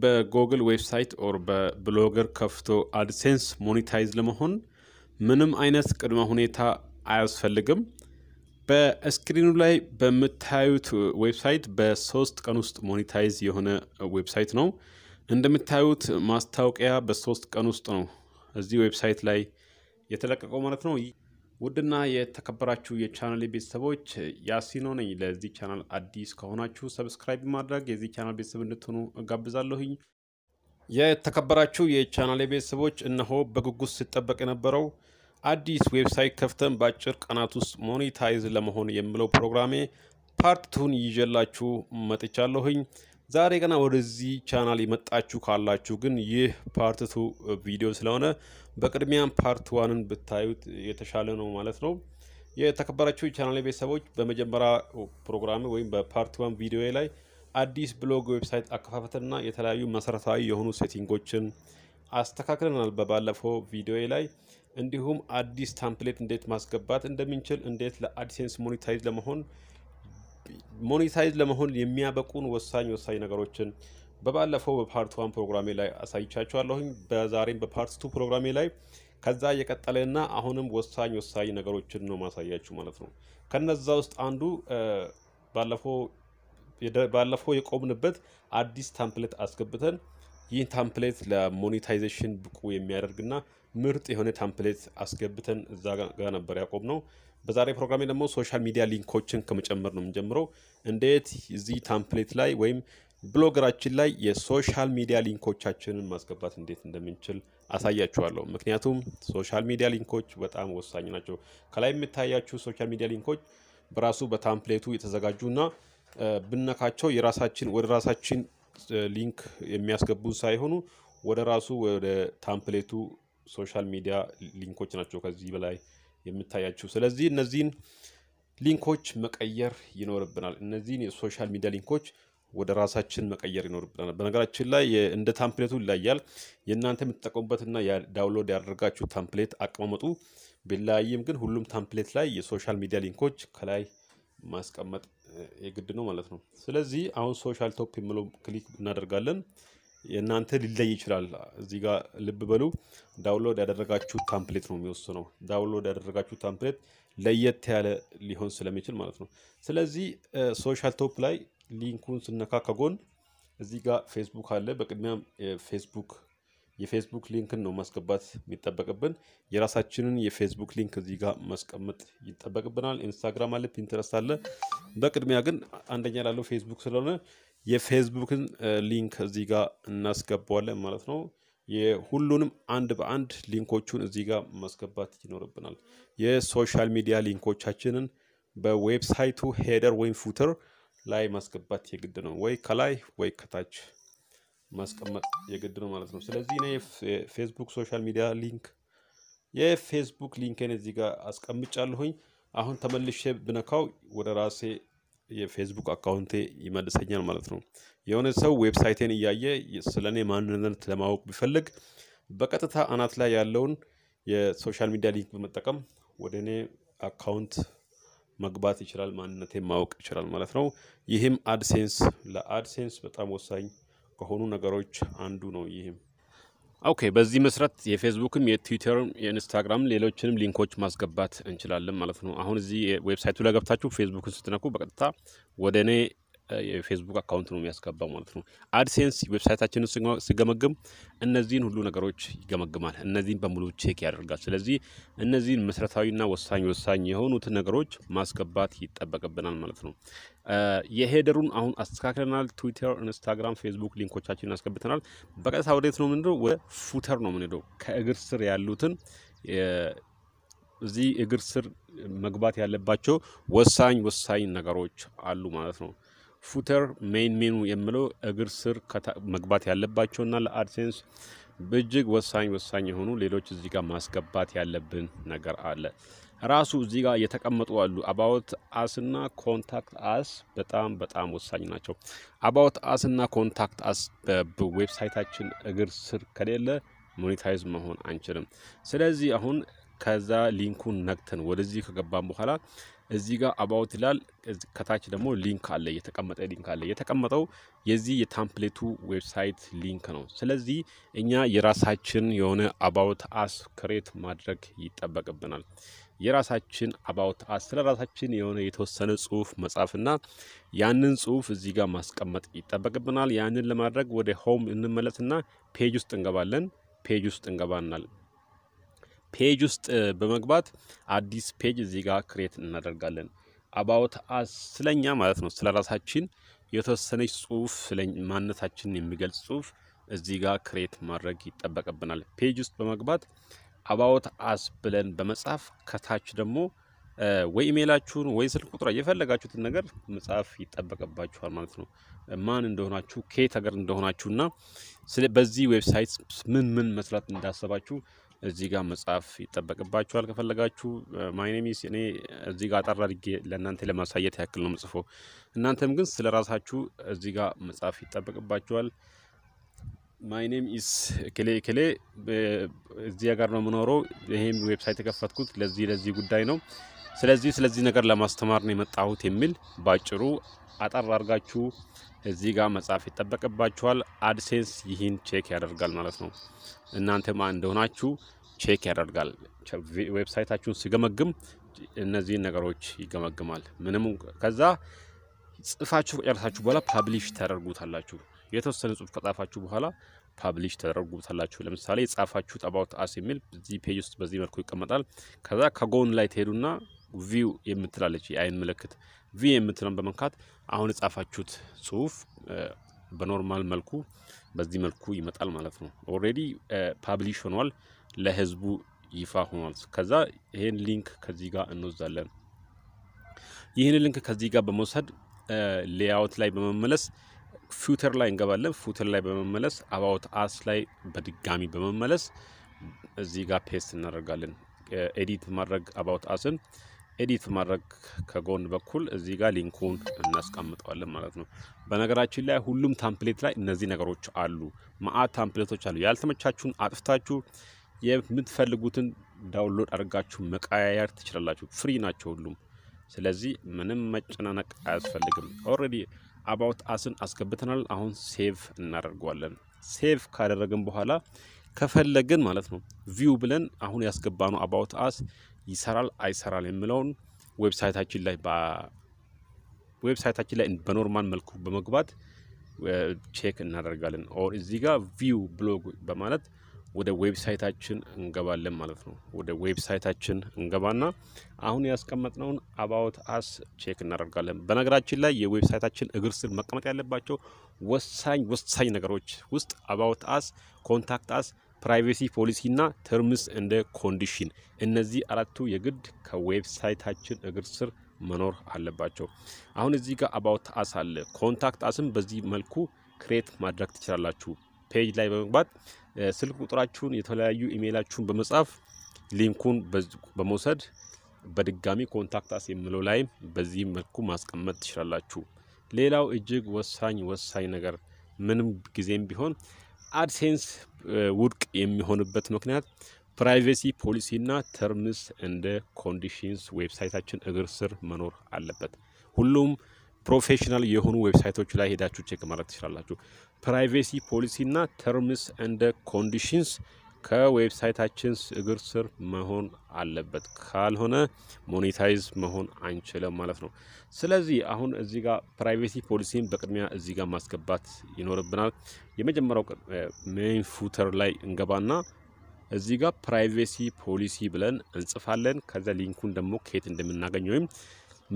በጎግል ዌብሳይት ኦር በብሎገር ከፍቶ አድሴንስ ሞኔታይዝ ለመሆን ምንም አይነት ቅድመ ሁኔታ አያስፈልግም። በስክሪኑ ላይ በምታዩት ዌብሳይት በሶስት ቀን ውስጥ ሞኔታይዝ የሆነ ዌብሳይት ነው። እንደምታዩት ማስታወቂያ በሶስት ቀን ውስጥ ነው እዚህ ዌብሳይት ላይ የተለቀቀው ማለት ነው። ውድና የተከበራችሁ የቻናል ቤተሰቦች ያሲኖ ነኝ። ለዚህ ቻናል አዲስ ከሆናችሁ ሰብስክራይብ ማድረግ የዚህ ቻናል ቤተሰብ እንድትሆኑ እጋብዛለሁኝ። የተከበራችሁ የቻናል ቤተሰቦች እነሆ በጉጉት ሲጠበቅ የነበረው አዲስ ዌብሳይት ከፍተን በአጭር ቀናት ውስጥ ሞኔታይዝ ለመሆን የምለው ፕሮግራሜ ፓርት ቱን ይዤላችሁ መጥቻለሁኝ። ዛሬ ገና ወደዚህ ቻናል የመጣችሁ ካላችሁ ግን ይህ ፓርት ቱ ቪዲዮ ስለሆነ በቅድሚያም ፓርት ዋንን ብታዩት የተሻለ ነው ማለት ነው። የተከበራችሁ የቻናል ቤተሰቦች በመጀመሪያ ፕሮግራም ወይም በፓርት ዋን ቪዲዮ ላይ አዲስ ብሎግ ዌብሳይት አከፋፈትና የተለያዩ መሰረታዊ የሆኑ ሴቲንጎችን አስተካክለናል በባለፈው ቪዲዮ ላይ። እንዲሁም አዲስ ታምፕሌት እንዴት ማስገባት እንደምንችል፣ እንዴት ለአድሴንስ ሞኒታይዝ ለመሆን ሞኔታይዝ ለመሆን የሚያበቁን ወሳኝ ወሳኝ ነገሮችን በባለፈው በፓርት ዋን ፕሮግራሜ ላይ አሳይቻችኋለሁኝ። በዛሬም በፓርት ቱ ፕሮግራሜ ላይ ከዛ የቀጠለና አሁንም ወሳኝ ወሳኝ ነገሮችን ነው ማሳያችሁ ማለት ነው። ከነዛ ውስጥ አንዱ ባለፈው የቆምንበት አዲስ ታምፕሌት አስገብተን ይህ ታምፕሌት ለሞኔታይዜሽን ብቁ የሚያደርግና ምርጥ የሆነ ታምፕሌት አስገብተን እዛ ጋር ነበር ያቆም ነው። በዛሬ ፕሮግራሜ ደግሞ ሶሻል ሚዲያ ሊንኮችን ከመጨመር ነው የምንጀምረው። እንዴት እዚህ ታምፕሌት ላይ ወይም ብሎገራችን ላይ የሶሻል ሚዲያ ሊንኮቻችንን ማስገባት እንዴት እንደምንችል አሳያችኋለሁ። ምክንያቱም ሶሻል ሚዲያ ሊንኮች በጣም ወሳኝ ናቸው። ከላይ የምታያችሁ ሶሻል ሚዲያ ሊንኮች በራሱ በታምፕሌቱ የተዘጋጁ እና ብነካቸው የራሳችን ወደ ራሳችን ሊንክ የሚያስገቡ ሳይሆኑ ወደ ራሱ ወደ ታምፕሌቱ ሶሻል ሚዲያ ሊንኮች ናቸው ከዚህ በላይ የምታያችሁ። ስለዚህ እነዚህን ሊንኮች መቀየር ይኖርብናል። እነዚህን የሶሻል ሚዲያ ሊንኮች ወደ ራሳችን መቀየር ይኖርብናል። በነገራችን ላይ እንደ ታምፕሌቱ ይለያል። የእናንተ የምትጠቀሙበትና ዳውንሎድ ያደርጋችሁ ታምፕሌት አቀማመጡ ቢለያይም ግን ሁሉም ታምፕሌት ላይ የሶሻል ሚዲያ ሊንኮች ከላይ ማስቀመጥ የግድ ነው ማለት ነው። ስለዚህ አሁን ሶሻል ቶፕ የምለው ክሊክ እናደርጋለን። የእናንተ ሊለይ ይችላል። እዚህ ጋር ልብ በሉ። ዳውንሎድ ያደረጋችሁ ታምፕሌት ነው የሚወስነው። ዳውንሎድ ያደረጋችሁ ታምፕሌት ለየት ያለ ሊሆን ስለሚችል ማለት ነው። ስለዚህ ሶሻል ቶፕ ላይ ሊንኩን ስነካ ከጎን እዚህ ጋር ፌስቡክ አለ። በቅድሚያ ፌስቡክ የፌስቡክ ሊንክን ነው ማስገባት የሚጠበቅብን። የራሳችንን የፌስቡክ ሊንክ እዚህ ጋር ማስቀመጥ ይጠበቅብናል። ኢንስታግራም አለ፣ ፒንተረስት አለ። በቅድሚያ ግን አንደኛ ላለው ፌስቡክ ስለሆነ የፌስቡክን ሊንክ እዚህ ጋር እናስገባዋለን ማለት ነው። የሁሉንም አንድ በአንድ ሊንኮቹን እዚህ ጋር ማስገባት ይኖርብናል። የሶሻል ሚዲያ ሊንኮቻችንን በዌብሳይቱ ሄደር ወይም ፉተር ላይ ማስገባት የግድ ነው፣ ወይ ከላይ ወይ ከታች ማስቀመጥ የግድ ነው ማለት ነው። ስለዚህ እኔ የፌስቡክ ሶሻል ሚዲያ ሊንክ የፌስቡክ ሊንክን እዚህ ጋር አስቀምጫለሁኝ። አሁን ተመልሼ ብነካው ወደ ራሴ የፌስቡክ አካውንቴ ይመልሰኛል ማለት ነው። የሆነ ሰው ዌብሳይቴን እያየ ስለ እኔ ማንነት ለማወቅ ቢፈልግ በቀጥታ አናት ላይ ያለውን የሶሻል ሚዲያ ሊንክ በመጠቀም ወደ እኔ አካውንት መግባት ይችላል፣ ማንነቴን ማወቅ ይችላል ማለት ነው። ይህም አድሴንስ ለአድሴንስ በጣም ወሳኝ ከሆኑ ነገሮች አንዱ ነው ይህም ኦኬ በዚህ መስረት የፌስቡክም የትዊተርም የኢንስታግራም ሌሎችንም ሊንኮች ማስገባት እንችላለን ማለት ነው። አሁን እዚህ ዌብሳይቱ ላይ ገብታችሁ ፌስቡክን ስትነኩ በቀጥታ ወደ እኔ የፌስቡክ አካውንት ነው የሚያስገባው ማለት ነው። አድሴንስ ዌብሳይታችንን ስገመግም እነዚህን ሁሉ ነገሮች ይገመግማል። እነዚህን በሙሉ ቼክ ያደርጋል። ስለዚህ እነዚህን መሰረታዊና ወሳኝ ወሳኝ የሆኑትን ነገሮች ማስገባት ይጠበቅብናል ማለት ነው። የሄደሩን አሁን አስተካክለናል። ትዊተር፣ ኢንስታግራም፣ ፌስቡክ ሊንኮቻችን አስገብተናል። በቀጥታ ወዴት ነው የምንሄደው? ወደ ፉተር ነው ምንሄደው ከእግር ስር ያሉትን እዚህ እግር ስር መግባት ያለባቸው ወሳኝ ወሳኝ ነገሮች አሉ ማለት ነው። ፉተር ሜን ሜኑ የምለው እግር ስር መግባት ያለባቸውና ለአድሴንስ እጅግ ወሳኝ ወሳኝ የሆኑ ሌሎች እዚህ ጋር ማስገባት ያለብን ነገር አለ። ራሱ እዚህ ጋር የተቀመጡ አሉ። አባውት አስና ኮንታክት አስ በጣም በጣም ወሳኝ ናቸው። አባውት አስና ኮንታክት አስ በዌብሳይታችን እግር ስር ከሌለ ሞኔታይዝ መሆን አንችልም። ስለዚህ አሁን ከዛ ሊንኩን ነግተን ወደዚህ ከገባን በኋላ እዚህ ጋር አባውት ይላል። ከታች ደግሞ ሊንክ አለ፣ የተቀመጠ ሊንክ አለ። የተቀመጠው የዚህ የታምፕሌቱ ዌብሳይት ሊንክ ነው። ስለዚህ እኛ የራሳችን የሆነ አባውት አስ ክሬት ማድረግ ይጠበቅብናል። የራሳችን አባውት አስ ስለ ራሳችን የሆነ የተወሰነ ጽሁፍ መጻፍና ያንን ጽሁፍ እዚህ ጋር ማስቀመጥ ይጠበቅብናል። ያንን ለማድረግ ወደ ሆም እንመለስና ፔጅ ውስጥ እንገባለን። ፔጅ ውስጥ እንገባናል። ፔጅ ውስጥ በመግባት አዲስ ፔጅ እዚህ ጋር ክሬት እናደርጋለን። አባውት ስለኛ ማለት ነው። ስለ ራሳችን የተወሰነች ጽሁፍ ስለ ማንነታችንን የሚገልጽ ጽሁፍ እዚህ ጋር ክሬት ማድረግ ይጠበቅብናል። ፔጅ ውስጥ በመግባት አባውት አስ ብለን በመጻፍ ከታች ደግሞ ወይ ኢሜይላችሁን ወይ ስልክ ቁጥር የፈለጋችሁትን ነገር መጻፍ ይጠበቅባችኋል ማለት ነው። ማን እንደሆናችሁ ከየት ሀገር እንደሆናችሁና በዚህ ዌብሳይት ምን ምን መስራት እንዳሰባችሁ እዚህ ጋር መጻፍ ይጠበቅባችኋል። ከፈለጋችሁ ማይኔሚስ እኔ እዚህ ጋር አጠር አድርጌ ለእናንተ ለማሳየት ያክል ነው ምጽፎ። እናንተም ግን ስለ ራሳችሁ እዚህ ጋር መጻፍ ይጠበቅባችኋል። ማይኔም ኢስ ክሌ ክሌ እዚያ ጋር ነው የምኖረው። ይሄም ዌብሳይት የከፈትኩት ለዚህ ለዚህ ጉዳይ ነው። ስለዚህ ስለዚህ ነገር ለማስተማር ነው የመጣሁት የሚል ባጭሩ አጠር አድርጋችሁ እዚህ ጋር መጻፍ ይጠበቅባችኋል። አድሴንስ ይህን ቼክ ያደርጋል ማለት ነው። እናንተማ እንደሆናችሁ ቼክ ያደርጋል። ዌብሳይታችሁን ሲገመግም እነዚህን ነገሮች ይገመግማል። ምንም ከዛ ጽፋችሁ ከጨረሳችሁ በኋላ ፓብሊሽ ታደርጉታላችሁ። የተወሰነ ጽሁፍ ከጻፋችሁ በኋላ ፓብሊሽ ተደረጉታላችሁ። ለምሳሌ የጻፋችሁት አባውት አስ የሚል እዚህ ፔጅ ውስጥ በዚህ መልኩ ይቀመጣል። ከዛ ከጎን ላይ ትሄዱና ቪው የምትላለች የአይን ምልክት ቪ የምትለውን በመንካት አሁን የጻፋችሁት ጽሁፍ በኖርማል መልኩ በዚህ መልኩ ይመጣል ማለት ነው። ኦልሬዲ ፓብሊሽ ሆኗል፣ ለህዝቡ ይፋ ሆኗል። ከዛ ይህን ሊንክ ከዚህ ጋር እንወዛለን። ይህን ሊንክ ከዚህ ጋር በመውሰድ ሌአውት ላይ በመመለስ ፊውተር ላይ እንገባለን። ፊውተር ላይ በመመለስ አባውት አስ ላይ በድጋሚ በመመለስ እዚህ ጋር ፔስት እናደርጋለን። ኤዲት ማድረግ አባውት አስን ኤዲት ማድረግ ከጎን በኩል እዚህ ጋር ሊንኩን እናስቀምጠዋለን ማለት ነው። በነገራችን ላይ ሁሉም ታምፕሌት ላይ እነዚህ ነገሮች አሉ። ማአት ታምፕሌቶች አሉ። ያልተመቻችሁን አጥፍታችሁ የምትፈልጉትን ዳውንሎድ አድርጋችሁ መቀያየር ትችላላችሁ። ፍሪ ናቸው ሁሉም። ስለዚህ ምንም መጨናነቅ አያስፈልግም። ኦልሬዲ አባውት አስን አስገብተናል። አሁን ሴቭ እናደርገዋለን። ሴቭ ካደረግን በኋላ ከፈለግን ማለት ነው ቪው ብለን አሁን ያስገባ ነው አባውት አስ ይሰራል አይሰራል የሚለውን ዌብሳይታችን ላይ ዌብሳይታችን ላይ በኖርማል መልኩ በመግባት ቼክ እናደርጋለን። ኦር እዚህ ጋር ቪው ብሎግ በማለት ወደ ዌብሳይታችን እንገባለን ማለት ነው። ወደ ዌብሳይታችን እንገባና አሁን ያስቀመጥነውን አባውት አስ ቼክ እናደርጋለን። በነገራችን ላይ የዌብሳይታችን እግር ስር መቀመጥ ያለባቸው ወሳኝ ወሳኝ ነገሮች ውስጥ አባውት አስ፣ ኮንታክት አስ፣ ፕራይቬሲ ፖሊሲና ተርምስ እንደ ኮንዲሽን፣ እነዚህ አራቱ የግድ ከዌብሳይታችን እግር ስር መኖር አለባቸው። አሁን እዚህ ጋር አባውት አስ አለ። ኮንታክት አስም በዚህ መልኩ ክሬት ማድረግ ትችላላችሁ። ፔጅ ላይ በመግባት ስልክ ቁጥራችሁን፣ የተለያዩ ኢሜይላችሁን በመጻፍ ሊንኩን በመውሰድ በድጋሚ ኮንታክት አስ የምለው ላይ በዚህ መልኩ ማስቀመጥ ትችላላችሁ። ሌላው እጅግ ወሳኝ ወሳኝ ነገር ምንም ጊዜም ቢሆን አድሴንስ ውድቅ የሚሆንበት ምክንያት ፕራይቬሲ ፖሊሲና ተርምስ እንደ ኮንዲሽንስ ዌብሳይታችን እግር ስር መኖር አለበት። ሁሉም ፕሮፌሽናል የሆኑ ዌብሳይቶች ላይ ሄዳችሁ ቼክ ማድረግ ትችላላችሁ። ፕራይቬሲ ፖሊሲና ተርምስ እንደ ኮንዲሽንስ ከዌብሳይታችን እግር ስር መሆን አለበት። ካልሆነ ሞኔታይዝ መሆን አንችልም ማለት ነው። ስለዚህ አሁን እዚህ ጋር ፕራይቬሲ ፖሊሲን በቅድሚያ እዚህ ጋር ማስገባት ይኖርብናል። የመጀመሪያው ሜን ፉተር ላይ እንገባና እዚህ ጋር ፕራይቬሲ ፖሊሲ ብለን እንጽፋለን። ከዚያ ሊንኩን ደግሞ ከየት እንደምናገኝ ወይም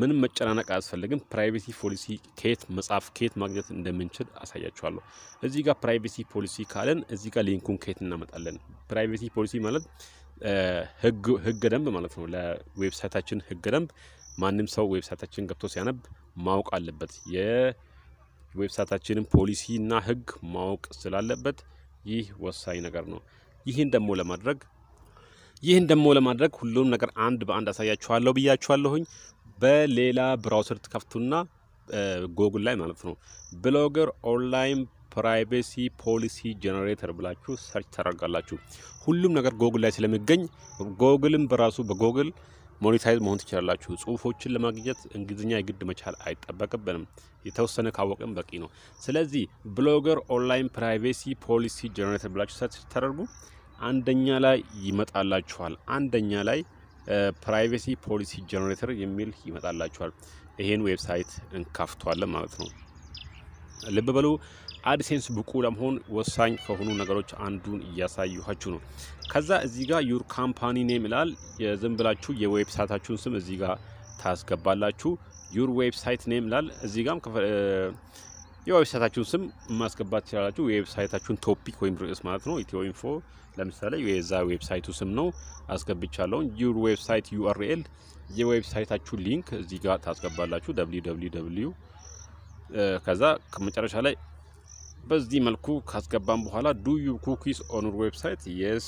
ምንም መጨናነቅ አያስፈልግም። ፕራይቬሲ ፖሊሲ ከየት መጻፍ ከየት ማግኘት እንደምንችል አሳያችኋለሁ። እዚህ ጋር ፕራይቬሲ ፖሊሲ ካለን እዚህ ጋር ሊንኩን ከየት እናመጣለን? ፕራይቬሲ ፖሊሲ ማለት ህገ ደንብ ማለት ነው። ለዌብሳይታችን ህገ ደንብ ማንም ሰው ዌብሳይታችን ገብቶ ሲያነብ ማወቅ አለበት። የዌብሳይታችንን ፖሊሲና ህግ ማወቅ ስላለበት ይህ ወሳኝ ነገር ነው። ይህን ደግሞ ለማድረግ ይህን ደግሞ ለማድረግ ሁሉም ነገር አንድ በአንድ አሳያችኋለሁ ብያችኋለሁኝ። በሌላ ብራውሰር ትከፍቱና ጎግል ላይ ማለት ነው ብሎገር ኦንላይን ፕራይቬሲ ፖሊሲ ጀነሬተር ብላችሁ ሰርች ታደርጋላችሁ። ሁሉም ነገር ጎግል ላይ ስለሚገኝ ጎግልም በራሱ በጎግል ሞኔታይዝ መሆን ትችላላችሁ። ጽሁፎችን ለማግኘት እንግሊዝኛ የግድ መቻል አይጠበቅብንም። የተወሰነ ካወቅም በቂ ነው። ስለዚህ ብሎገር ኦንላይን ፕራይቬሲ ፖሊሲ ጀነሬተር ብላችሁ ሰርች ታደርጉ አንደኛ ላይ ይመጣላችኋል። አንደኛ ላይ ፕራይቬሲ ፖሊሲ ጀኔሬተር የሚል ይመጣላችኋል። ይሄን ዌብሳይት እንካፍቷለን ማለት ነው። ልብ በሉ አድሴንስ ብቁ ለመሆን ወሳኝ ከሆኑ ነገሮች አንዱን እያሳዩኋችሁ ነው። ከዛ እዚህ ጋር ዩር ካምፓኒ ኔም ይላል። ዝም ብላችሁ የዌብሳይታችሁን ስም እዚህ ጋር ታስገባላችሁ። ዩር ዌብሳይት ኔም ይላል። እዚህ ጋም የዌብሳይታችሁን ስም ማስገባት ትችላላችሁ። የዌብሳይታችሁን ቶፒክ ወይም ርዕስ ማለት ነው። ኢትዮ ኢንፎ ለምሳሌ የዛ ዌብሳይቱ ስም ነው አስገብቻለሁ። ዩር ዌብሳይት ዩአርኤል የዌብሳይታችሁ ሊንክ እዚህ ጋር ታስገባላችሁ። www ከዛ ከመጨረሻ ላይ በዚህ መልኩ ካስገባም በኋላ ዱ ዩ ኩኪስ ኦን ዩር ዌብሳይት የስ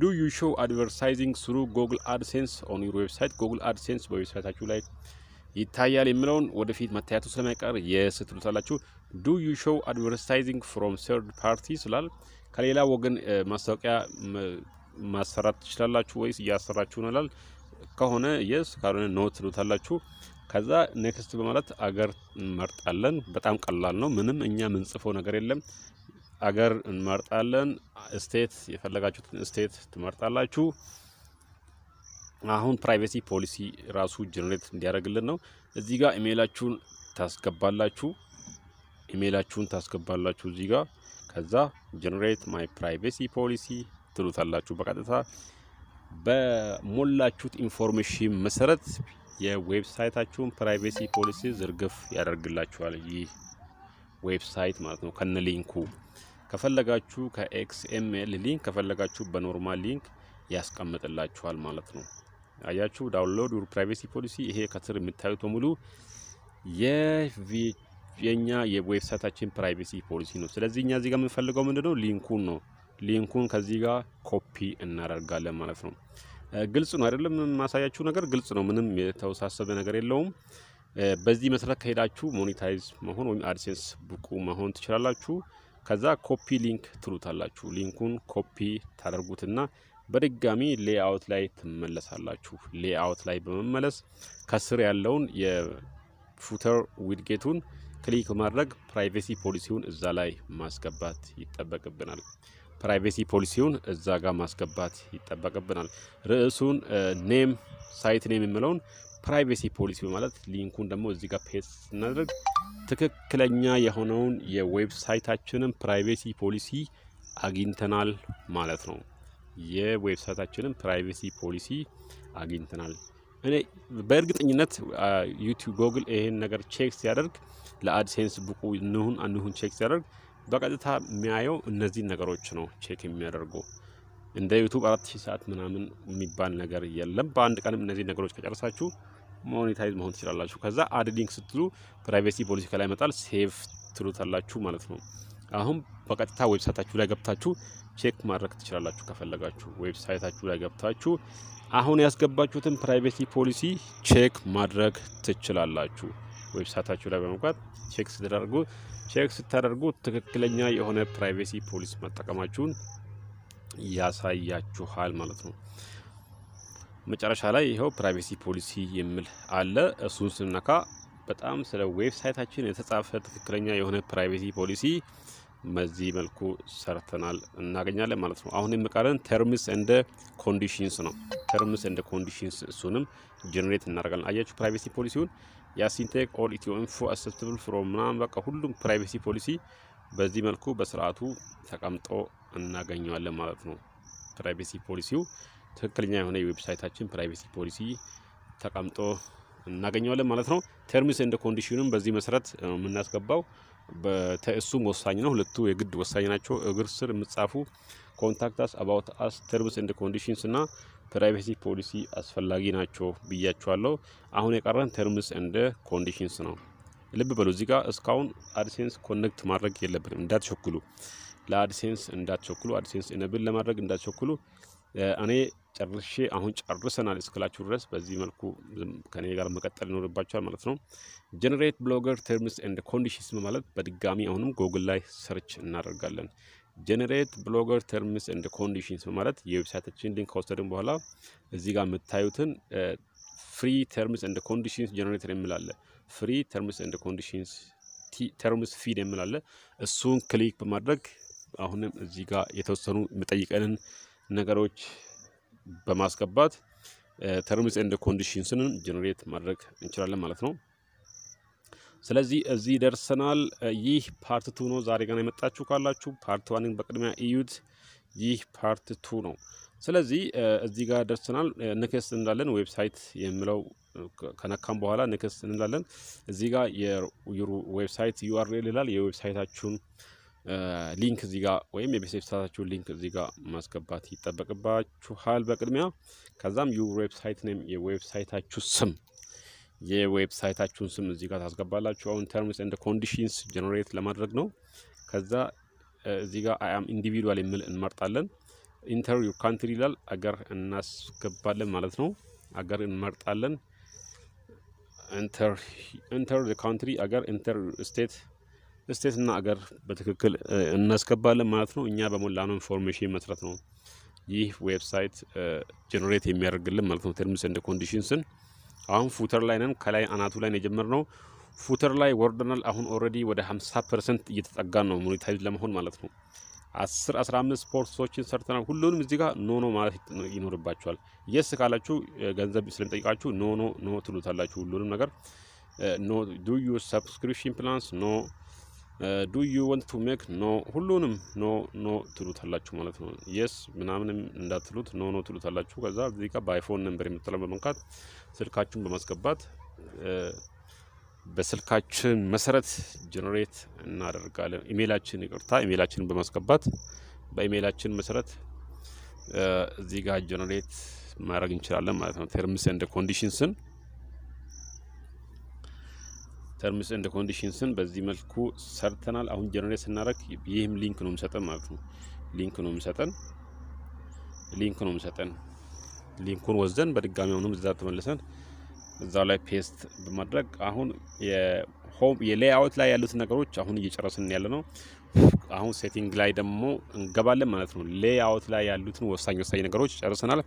ዱ ዩ ሾው አድቨርታይዚንግ ስሩ ጎግል አድሴንስ ኦን ዩር ዌብሳይት ጎግል አድሴንስ በዌብሳይታችሁ ላይ ይታያል የሚለውን ወደፊት መታየቱ ስለማይቀር የስትሉታላችሁ ዱ ዩ ሾው አድቨርታይዚንግ ፍሮም ሰርድ ፓርቲ ስላል ከሌላ ወገን ማስታወቂያ ማሰራት ትችላላችሁ ወይስ እያሰራችሁ ነላል ከሆነ የስ ካልሆነ ኖ ትሉታላችሁ። ከዛ ኔክስት በማለት አገር እንመርጣለን። በጣም ቀላል ነው። ምንም እኛ የምንጽፈው ነገር የለም። አገር እንመርጣለን። ስቴት የፈለጋችሁትን ስቴት ትመርጣላችሁ። አሁን ፕራይቬሲ ፖሊሲ ራሱ ጀነሬት እንዲያደርግልን ነው። እዚህ ጋር ኢሜይላችሁን ታስገባላችሁ ኢሜይላችሁን ታስገባላችሁ እዚህ ጋር ከዛ ጀነሬት ማይ ፕራይቬሲ ፖሊሲ ትሉታላችሁ። በቀጥታ በሞላችሁት ኢንፎርሜሽን መሰረት የዌብሳይታችሁን ፕራይቬሲ ፖሊሲ ዝርግፍ ያደርግላችኋል። ይህ ዌብሳይት ማለት ነው ከነ ሊንኩ ከፈለጋችሁ ከኤክስኤምኤል ሊንክ ከፈለጋችሁ በኖርማል ሊንክ ያስቀምጥላችኋል ማለት ነው። አያችሁ ዳውንሎድ ዩር ፕራይቬሲ ፖሊሲ። ይሄ ከስር የምታዩት በሙሉ የኛ የዌብሳይታችን ፕራይቬሲ ፖሊሲ ነው። ስለዚህ እኛ እዚህ ጋር የምንፈልገው ምንድነው ሊንኩን ነው። ሊንኩን ከዚህ ጋር ኮፒ እናደርጋለን ማለት ነው። ግልጽ ነው አይደለም? የማሳያችሁ ነገር ግልጽ ነው። ምንም የተወሳሰበ ነገር የለውም። በዚህ መሰረት ከሄዳችሁ ሞኔታይዝ መሆን ወይም አድሴንስ ብቁ መሆን ትችላላችሁ። ከዛ ኮፒ ሊንክ ትሉታላችሁ። ሊንኩን ኮፒ ታደርጉትና በድጋሚ ሌአውት ላይ ትመለሳላችሁ። ሌአውት ላይ በመመለስ ከስር ያለውን የፉተር ዊድጌቱን ክሊክ በማድረግ ፕራይቬሲ ፖሊሲውን እዛ ላይ ማስገባት ይጠበቅብናል። ፕራይቬሲ ፖሊሲውን እዛ ጋር ማስገባት ይጠበቅብናል። ርዕሱን ኔም ሳይት ኔም የምለውን ፕራይቬሲ ፖሊሲ ማለት ሊንኩን ደግሞ እዚህ ጋር ፔስት ስናደርግ ትክክለኛ የሆነውን የዌብሳይታችንን ፕራይቬሲ ፖሊሲ አግኝተናል ማለት ነው። የዌብሳይታችንን ፕራይቬሲ ፖሊሲ አግኝተናል። እኔ በእርግጠኝነት ዩቲዩብ ጎግል ይሄን ነገር ቼክ ሲያደርግ ለአድሴንስ ብቁ እንሁን አንሁን ቼክ ሲያደርግ በቀጥታ የሚያየው እነዚህን ነገሮች ነው ቼክ የሚያደርጉ እንደ ዩቱብ አራት ሺህ ሰዓት ምናምን የሚባል ነገር የለም። በአንድ ቀንም እነዚህ ነገሮች ከጨርሳችሁ ሞኔታይዝ መሆን ትችላላችሁ። ከዛ አድሊንክ ስትሉ ፕራይቬሲ ፖሊሲ ከላይ ይመጣል። ሴቭ ትሉታላችሁ ማለት ነው። አሁን በቀጥታ ዌብሳይታችሁ ላይ ገብታችሁ ቼክ ማድረግ ትችላላችሁ። ከፈለጋችሁ ዌብሳይታችሁ ላይ ገብታችሁ አሁን ያስገባችሁትን ፕራይቬሲ ፖሊሲ ቼክ ማድረግ ትችላላችሁ። ዌብሳይታችሁ ላይ በመግባት ቼክ ስትደርጉ ቼክ ስታደርጉ ትክክለኛ የሆነ ፕራይቬሲ ፖሊሲ መጠቀማችሁን ያሳያችኋል ማለት ነው። መጨረሻ ላይ ይኸው ፕራይቬሲ ፖሊሲ የሚል አለ። እሱን ስንነካ በጣም ስለ ዌብሳይታችን የተጻፈ ትክክለኛ የሆነ ፕራይቬሲ ፖሊሲ በዚህ መልኩ ሰርተናል እናገኛለን ማለት ነው። አሁን የምቃለን ተርምስ እንደ ኮንዲሽንስ ነው። ተርምስ እንደ ኮንዲሽንስ እሱንም ጀኔሬት እናደርጋለን። አያችሁ ፕራይቬሲ ፖሊሲውን የአሲንቴክ ኦል ኢትዮ ኢንፎ አክሰፕትብል ፍሮም ምናምን በቃ ሁሉም ፕራይቬሲ ፖሊሲ በዚህ መልኩ በስርዓቱ ተቀምጦ እናገኘዋለን ማለት ነው። ፕራይቬሲ ፖሊሲው ትክክለኛ የሆነ የዌብሳይታችን ፕራይቬሲ ፖሊሲ ተቀምጦ እናገኘዋለን ማለት ነው። ተርምስ እንደ ኮንዲሽኑም በዚህ መሰረት የምናስገባው በተእሱም ወሳኝ ነው። ሁለቱ የግድ ወሳኝ ናቸው። እግር ስር የምጻፉ አስ አባውት አስ ተርምስ ኤንድ ኮንዲሽንስ እና ፕራይቬሲ ፖሊሲ አስፈላጊ ናቸው ብያቸዋለሁ። አሁን የቀረን ተርምስ ኤንድ ኮንዲሽንስ ነው። ልብ በሉ እዚህ ጋር እስካሁን አድሴንስ ኮኔክት ማድረግ የለብንም፣ እንዳትቸኩሉ። ለአድሴንስ እንዳትቸኩሉ፣ አድሴንስ ኢነብል ለማድረግ እንዳትቸኩሉ። እኔ ጨርሼ አሁን ጨርሰናል እስክላችሁ ድረስ በዚህ መልኩ ከኔ ጋር መቀጠል ይኖርባችኋል ማለት ነው። ጀነሬት ብሎገር ተርምስ ኤንድ ኮንዲሽንስ ማለት በድጋሚ አሁንም ጎግል ላይ ሰርች እናደርጋለን። ጀነሬት ብሎገር ተርምስ ኤንድ ኮንዲሽንስ ማለት የዌብሳይታችን ሊንክ ከወሰድን በኋላ እዚህ ጋር የምታዩትን ፍሪ ተርምስ ኤንድ ኮንዲሽንስ ጀነሬተር የምላለ ፍሪ ተርምስ ኤንድ ኮንዲሽንስ ተርምስ ፊድ የምላለ እሱን ክሊክ በማድረግ አሁንም እዚህ ጋር የተወሰኑ የምጠይቀንን ነገሮች በማስገባት ተርምስ ኤንድ ኮንዲሽንስን ጀኔሬት ማድረግ እንችላለን ማለት ነው። ስለዚህ እዚህ ደርሰናል። ይህ ፓርት ቱ ነው። ዛሬ ገና የመጣችሁ ካላችሁ ፓርት ዋንን በቅድሚያ እዩት። ይህ ፓርት ቱ ነው። ስለዚህ እዚህ ጋር ደርሰናል። ንክስ እንላለን። ዌብሳይት የሚለው ከነካም በኋላ ንክስ እንላለን። እዚህ ጋር የዌብሳይት ዩአርኤል ይላል። የዌብሳይታችሁን ሊንክ እዚህ ጋር ወይም የቤት ዌብሳይታችሁን ሊንክ እዚህ ጋር ማስገባት ይጠበቅባችኋል በቅድሚያ። ከዛም ዩ ዌብሳይት ኔም የዌብሳይታችሁ ስም የዌብሳይታችሁን ስም እዚህ ጋር ታስገባላችሁ። አሁን ተርምስ ኤንድ ኮንዲሽንስ ጀነሬት ለማድረግ ነው። ከዛ እዚህ ጋር አይ አም ኢንዲቪዱዋል የሚል እንመርጣለን። ኢንተር ዩር ካንትሪ ይላል። አገር እናስገባለን ማለት ነው። አገር እንመርጣለን። ኢንተር ኢንተር ካንትሪ አገር ኢንተር ስቴት ስቴትና አገር በትክክል እናስገባለን ማለት ነው። እኛ በሞላነው ኢንፎርሜሽን መሰረት ነው ይህ ዌብሳይት ጀኔሬት የሚያደርግልን ማለት ነው። ተርምስ ኤንድ ኮንዲሽንስን አሁን ፉተር ላይ ነን። ከላይ አናቱ ላይ ነው ፉተር ላይ ወርደናል። አሁን ኦልሬዲ ወደ 50 ፐርሰንት እየተጠጋ ነው ሞኔታይዝ ለመሆን ማለት ነው። 10 15 ፖስቶችን ሰርተናል። ሁሉንም እዚህ ጋር ኖ ኖ ማለት ይኖርባቸዋል የስ ካላችሁ ገንዘብ ስለሚጠይቃችሁ ኖ ኖ ኖ ትሉታላችሁ። ሁሉንም ነገር ኖ ዱ ዩ ሰብስክሪፕሽን ፕላንስ ኖ ዱ ዩ ወንት ቱ ሜክ ኖ ሁሉንም ኖ ኖ ትሉታላችሁ ማለት ነው። የስ ምናምንም እንዳትሉት ኖ ኖ ትሉታላችሁ። ከዛ እዚህ ጋር በአይፎን ነምበር የምትለውን በመንካት ስልካችሁን በማስገባት uh, በስልካችን መሰረት ጀነሬት እናደርጋለን። ኢሜይላችን ይቅርታ፣ ኢሜይላችንን በማስገባት በኢሜይላችን መሰረት uh, እዚህ ጋር ጀነሬት ማድረግ እንችላለን ማለት ነው። ቴርምስ ኤንድ ኮንዲሽንስን ተርምስ እንደ ኮንዲሽንስን በዚህ መልኩ ሰርተናል። አሁን ጀነሬት ስናደረግ ይህም ሊንክ ነው የሚሰጠን ማለት ነው። ሊንክ ነው የሚሰጠን ሊንክ ነው የሚሰጠን ሊንኩን ወዘን በድጋሚ አሁንም እዛ ተመልሰን እዛው ላይ ፔስት በማድረግ አሁን የሆም የሌይአውት ላይ ያሉት ነገሮች አሁን እየጨረስን ያለ ነው። አሁን ሴቲንግ ላይ ደግሞ እንገባለን ማለት ነው። ሌአውት ላይ ያሉትን ወሳኝ ወሳኝ ነገሮች ጨርሰናል።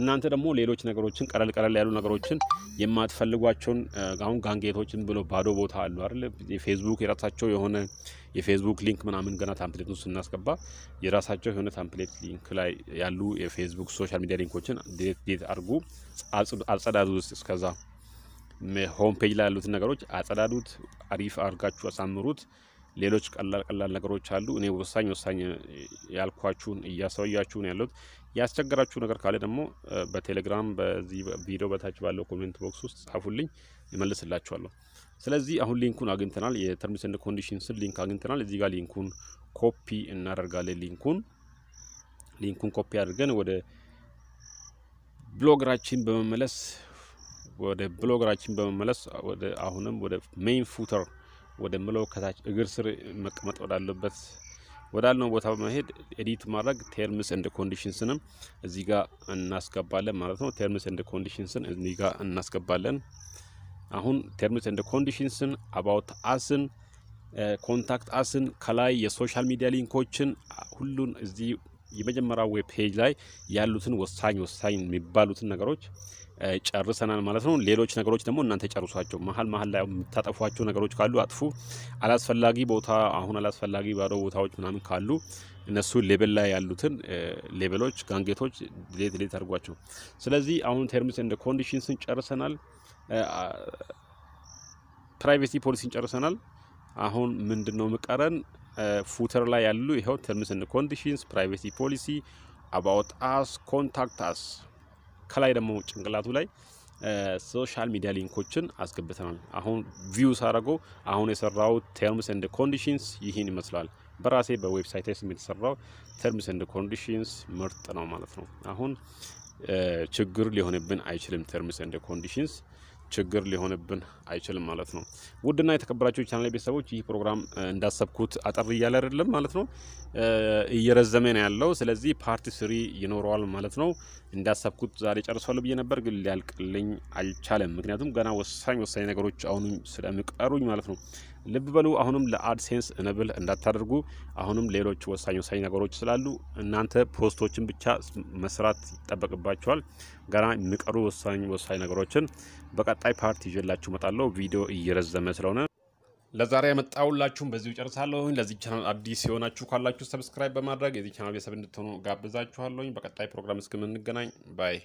እናንተ ደግሞ ሌሎች ነገሮችን ቀለል ቀለል ያሉ ነገሮችን የማትፈልጓቸውን አሁን ጋንጌቶችን ብሎ ባዶ ቦታ አሉ አይደል? የፌስቡክ የራሳቸው የሆነ የፌስቡክ ሊንክ ምናምን ገና ታምፕሌት ውስጥ ስናስገባ የራሳቸው የሆነ ታምፕሌት ሊንክ ላይ ያሉ የፌስቡክ ሶሻል ሚዲያ ሊንኮችን ዴት አድርጉ፣ አጸዳዱ ውስጥ እስከዛ ሆም ፔጅ ላይ ያሉትን ነገሮች አጸዳዱት፣ አሪፍ አድርጋችሁ አሳምሩት። ሌሎች ቀላል ቀላል ነገሮች አሉ። እኔ ወሳኝ ወሳኝ ያልኳችሁን እያሳያችሁን ያለሁት። ያስቸገራችሁ ነገር ካለ ደግሞ በቴሌግራም በዚህ ቪዲዮ በታች ባለው ኮሜንት ቦክስ ውስጥ ጻፉልኝ፣ ይመልስላችኋለሁ። ስለዚህ አሁን ሊንኩን አግኝተናል። የተርምስ ኤንድ ኮንዲሽንስን ሊንክ አግኝተናል። እዚህ ጋር ሊንኩን ኮፒ እናደርጋለን። ሊንኩን ሊንኩን ኮፒ አድርገን ወደ ብሎገራችን በመመለስ ወደ ብሎገራችን በመመለስ ወደ አሁንም ወደ ሜይን ፉተር ወደምለው ከታች እግር ስር መቀመጥ ወዳለበት ወዳልነው ቦታ በመሄድ ኤዲት ማድረግ ቴርምስ ኤንድ ኮንዲሽንስንም እዚህ ጋር እናስገባለን ማለት ነው። ቴርምስ ኤንድ ኮንዲሽንስን እዚህ ጋር እናስገባለን። አሁን ቴርምስ ኤንድ ኮንዲሽንስን አባውት አስን ኮንታክት አስን ከላይ የሶሻል ሚዲያ ሊንኮችን ሁሉን እዚህ የመጀመሪያው ዌብ ፔጅ ላይ ያሉትን ወሳኝ ወሳኝ የሚባሉትን ነገሮች ጨርሰናል ማለት ነው። ሌሎች ነገሮች ደግሞ እናንተ ጨርሷቸው። መሀል መሀል ላይ የምታጠፏቸው ነገሮች ካሉ አጥፉ። አላስፈላጊ ቦታ አሁን አላስፈላጊ ባዶ ቦታዎች ምናምን ካሉ እነሱ ሌበል ላይ ያሉትን ሌበሎች፣ ጋንጌቶች ሌት ሌት አድርጓቸው። ስለዚህ አሁን ተርምስ እንደ ኮንዲሽንስን ጨርሰናል። ፕራይቬሲ ፖሊሲን ጨርሰናል። አሁን ምንድን ነው ምቀረን ፉተር ላይ ያሉ ይኸው ተርምስ ን ኮንዲሽንስ፣ ፕራይቬሲ ፖሊሲ፣ አባውት አስ፣ ኮንታክት አስ። ከላይ ደግሞ ጭንቅላቱ ላይ ሶሻል ሚዲያ ሊንኮችን አስገብተናል። አሁን ቪው ሳረጎ አሁን የሰራው ተርምስ ኤንድ ኮንዲሽንስ ይህን ይመስላል። በራሴ በዌብሳይት ስም የተሰራው ተርምስ ኤንድ ኮንዲሽንስ ምርጥ ነው ማለት ነው። አሁን ችግር ሊሆንብን አይችልም። ተርምስ ኤንድ ኮንዲሽንስ ችግር ሊሆንብን አይችልም ማለት ነው። ውድና የተከበራችሁ ቻናል ቤተሰቦች ይህ ፕሮግራም እንዳሰብኩት አጠር እያለ አይደለም ማለት ነው፣ እየረዘመ ነው ያለው። ስለዚህ ፓርት ስሪ ይኖረዋል ማለት ነው። እንዳሰብኩት ዛሬ ጨርሷለሁ ብዬ ነበር፣ ግን ሊያልቅልኝ አልቻለም። ምክንያቱም ገና ወሳኝ ወሳኝ ነገሮች አሁንም ስለሚቀሩኝ ማለት ነው። ልብ በሉ። አሁንም ለአድሴንስ እንብል እንዳታደርጉ። አሁንም ሌሎች ወሳኝ ወሳኝ ነገሮች ስላሉ እናንተ ፖስቶችን ብቻ መስራት ይጠበቅባቸዋል። ገና የሚቀሩ ወሳኝ ወሳኝ ነገሮችን በቀጣይ ፓርት ይዤላችሁ እመጣለሁ። ቪዲዮ እየረዘመ ስለሆነ ለዛሬ ያመጣሁላችሁም በዚሁ ጨርሳለሁኝ ለዚህ ቻናል አዲስ የሆናችሁ ካላችሁ ሰብስክራይብ በማድረግ የዚህ ቻናል ቤተሰብ እንድትሆኑ ጋብዛችኋለሁኝ። በቀጣይ ፕሮግራም እስክምንገናኝ ባይ